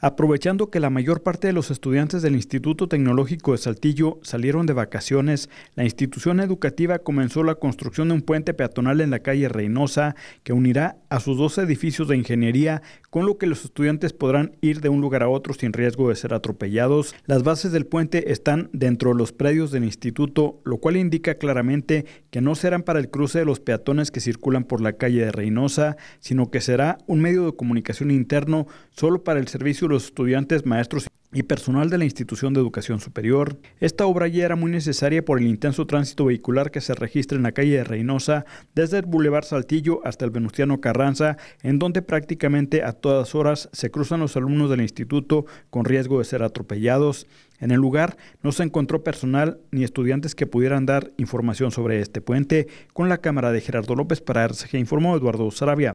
Aprovechando que la mayor parte de los estudiantes del Instituto Tecnológico de Saltillo salieron de vacaciones, la institución educativa comenzó la construcción de un puente peatonal en la calle Reynosa que unirá a sus dos edificios de ingeniería, con lo que los estudiantes podrán ir de un lugar a otro sin riesgo de ser atropellados. Las bases del puente están dentro de los predios del instituto, lo cual indica claramente que no serán para el cruce de los peatones que circulan por la calle de Reynosa, sino que será un medio de comunicación interno solo para el servicio los estudiantes, maestros y personal de la institución de educación superior. Esta obra ya era muy necesaria por el intenso tránsito vehicular que se registra en la calle de Reynosa, desde el Boulevard Saltillo hasta el Venustiano Carranza, en donde prácticamente a todas horas se cruzan los alumnos del instituto con riesgo de ser atropellados. En el lugar no se encontró personal ni estudiantes que pudieran dar información sobre este puente. Con la cámara de Gerardo López para se informó Eduardo Sarabia.